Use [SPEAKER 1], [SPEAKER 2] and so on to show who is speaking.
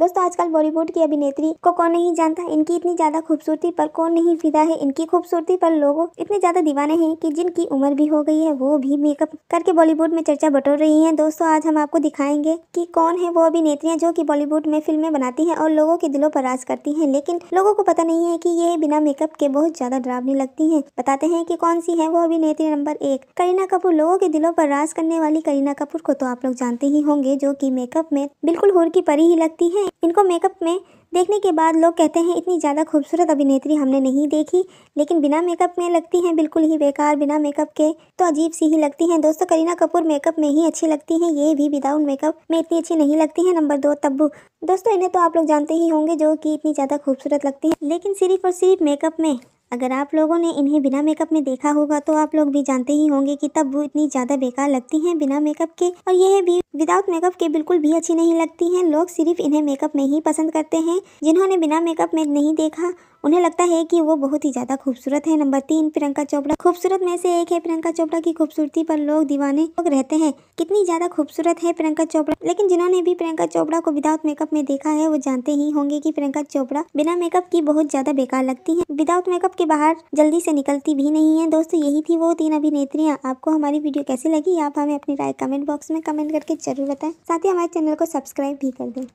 [SPEAKER 1] दोस्तों आजकल बॉलीवुड की अभिनेत्री को कौन नहीं जानता इनकी इतनी ज्यादा खूबसूरती पर कौन नहीं फिदा है इनकी खूबसूरती पर लोगों इतने ज्यादा दीवाने हैं कि जिनकी उम्र भी हो गई है वो भी मेकअप करके बॉलीवुड में चर्चा बटोर रही है दोस्तों आज हम आपको दिखाएंगे की कौन है वो अभिनेत्रियाँ जो की बॉलीवुड में फिल्में बनाती है और लोगों के दिलों पर राज करती है लेकिन लोगों को पता नहीं है की ये बिना मेकअप के बहुत ज्यादा डरावनी लगती है बताते हैं की कौन सी है वो अभिनेत्री नंबर एक करीना कपूर लोगों के दिलों पर राज करने वाली करीना कपूर को तो आप लोग जानते ही होंगे जो की मेकअप में बिल्कुल हुर की परी ही लगती है हैं इनको मेकअप में देखने के बाद लोग कहते हैं इतनी ज़्यादा खूबसूरत अभिनेत्री हमने नहीं देखी लेकिन बिना मेकअप में लगती हैं बिल्कुल ही बेकार बिना मेकअप के तो अजीब सी ही लगती हैं दोस्तों करीना कपूर मेकअप में ही अच्छी लगती हैं ये भी विदाउट मेकअप में इतनी अच्छी नहीं लगती हैं नंबर दो तब्बू दोस्तों इन्हें तो आप लोग जानते ही होंगे जो कि इतनी ज़्यादा खूबसूरत लगती हैं लेकिन सिर्फ और सिर्फ मेकअप में अगर आप लोगों ने इन्हें बिना मेकअप में देखा होगा तो आप लोग भी जानते ही होंगे कि तब वो इतनी ज़्यादा बेकार लगती हैं बिना मेकअप के और यह भी विदाउट मेकअप के बिल्कुल भी अच्छी नहीं लगती हैं लोग सिर्फ इन्हें मेकअप में ही पसंद करते हैं जिन्होंने बिना मेकअप में नहीं देखा उन्हें लगता है कि वो बहुत ही ज़्यादा खूबसूरत है नंबर तीन प्रियंका चोपड़ा खूबसूरत में से एक है प्रियंका चोपड़ा की खूबसूरती पर लोग दीवाने लोग रहते हैं कितनी ज़्यादा खूबसूरत है प्रियंका चोपड़ा लेकिन जिन्होंने भी प्रियंका चोपड़ा को विदाउट मेकअप में देखा है वो जानते ही होंगे कि प्रियंका चोपड़ा बिना मेकअप की बहुत ज़्यादा बेकार लगती है विदाउट मेकअप के बाहर जल्दी से निकलती भी नहीं है दोस्तों यही थी वो तीन अभिनेत्रियाँ आपको हमारी वीडियो कैसी लगी आप हमें अपनी राय कमेंट बॉक्स में कमेंट करके जरूर बताएं साथ ही हमारे चैनल को सब्सक्राइब भी कर दें